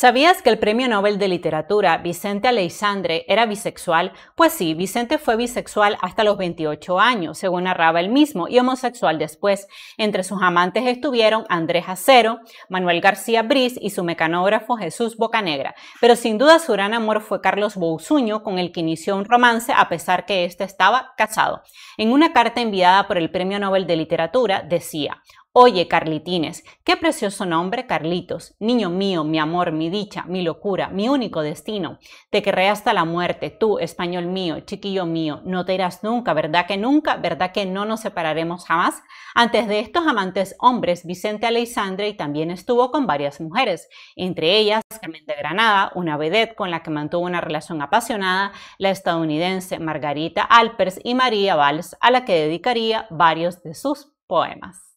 ¿Sabías que el Premio Nobel de Literatura Vicente Aleixandre era bisexual? Pues sí, Vicente fue bisexual hasta los 28 años, según narraba él mismo, y homosexual después. Entre sus amantes estuvieron Andrés Acero, Manuel García Briz y su mecanógrafo Jesús Bocanegra. Pero sin duda su gran amor fue Carlos Bousuño, con el que inició un romance a pesar que éste estaba casado. En una carta enviada por el Premio Nobel de Literatura decía, Oye, Carlitines, qué precioso nombre, Carlitos. Niño mío, mi amor, mi dicha, mi locura, mi único destino. Te querré hasta la muerte, tú, español mío, chiquillo mío. No te irás nunca, ¿verdad que nunca? ¿Verdad que no nos separaremos jamás? Antes de estos amantes hombres, Vicente y también estuvo con varias mujeres, entre ellas Carmen de Granada, una vedette con la que mantuvo una relación apasionada, la estadounidense Margarita Alpers y María Valls, a la que dedicaría varios de sus poemas.